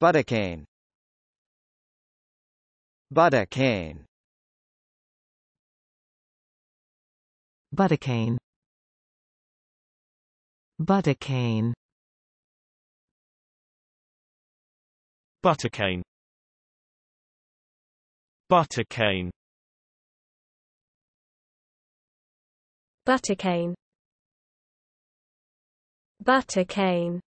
Buttercane. Buttercane. Buttercane. Buttercane. Buttercane Buttercane Buttercane Buttercane